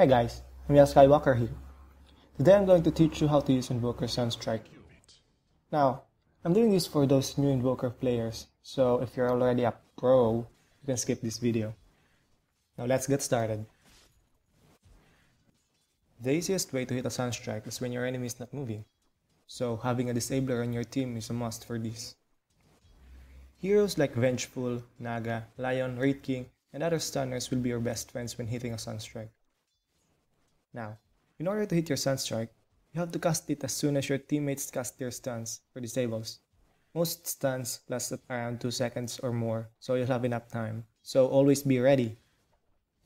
Hey guys, I'm Yan Skywalker here. Today I'm going to teach you how to use Invoker Sunstrike. Now, I'm doing this for those new Invoker players, so if you're already a pro, you can skip this video. Now let's get started. The easiest way to hit a Sunstrike is when your enemy is not moving, so having a disabler on your team is a must for this. Heroes like Vengeful, Naga, Lion, Raid King, and other stunners will be your best friends when hitting a Sunstrike. Now, in order to hit your stun strike, you have to cast it as soon as your teammates cast their stuns or disables. Most stuns last around 2 seconds or more, so you'll have enough time. So always be ready.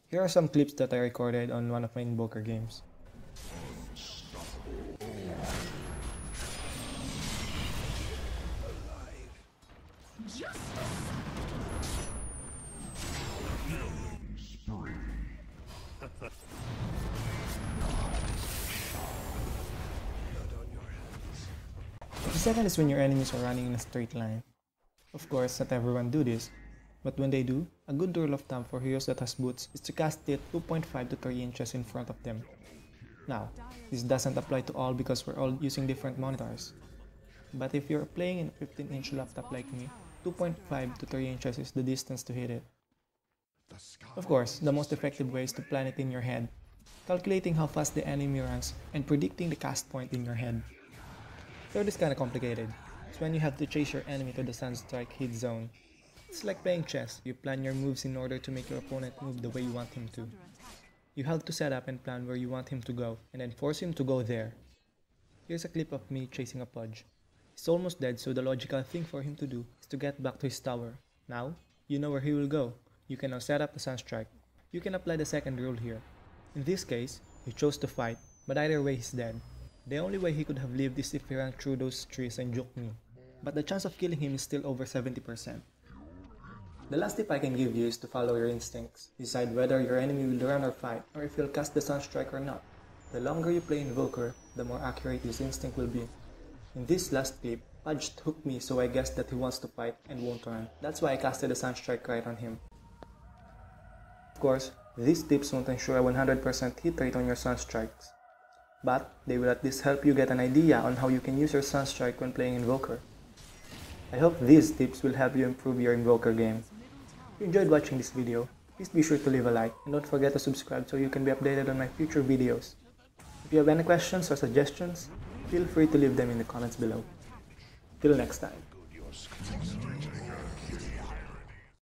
Here are some clips that I recorded on one of my Invoker games. second is when your enemies are running in a straight line. Of course, not everyone do this, but when they do, a good rule of thumb for heroes that has boots is to cast it 2.5 to 3 inches in front of them. Now, this doesn't apply to all because we're all using different monitors. But if you're playing in a 15 inch laptop like me, 2.5 to 3 inches is the distance to hit it. Of course, the most effective way is to plan it in your head, calculating how fast the enemy runs and predicting the cast point in your head. So it is kinda complicated. It's when you have to chase your enemy to the Sunstrike hit zone. It's like playing chess, you plan your moves in order to make your opponent move the way you want him to. You have to set up and plan where you want him to go, and then force him to go there. Here's a clip of me chasing a Pudge. He's almost dead, so the logical thing for him to do is to get back to his tower. Now, you know where he will go. You can now set up the Sunstrike. You can apply the second rule here. In this case, he chose to fight, but either way he's dead. The only way he could have lived is if he ran through those trees and juked me, but the chance of killing him is still over 70%. The last tip I can give you is to follow your instincts. Decide whether your enemy will run or fight, or if he'll cast the Sunstrike or not. The longer you play Invoker, the more accurate his instinct will be. In this last clip, Pudge hooked me so I guessed that he wants to fight and won't run. That's why I casted the Sunstrike right on him. Of course, these tips won't ensure a 100% hit rate on your Sunstrikes but they will at least help you get an idea on how you can use your Sunstrike when playing Invoker. I hope these tips will help you improve your Invoker game. If you enjoyed watching this video, please be sure to leave a like and don't forget to subscribe so you can be updated on my future videos. If you have any questions or suggestions, feel free to leave them in the comments below. Till next time.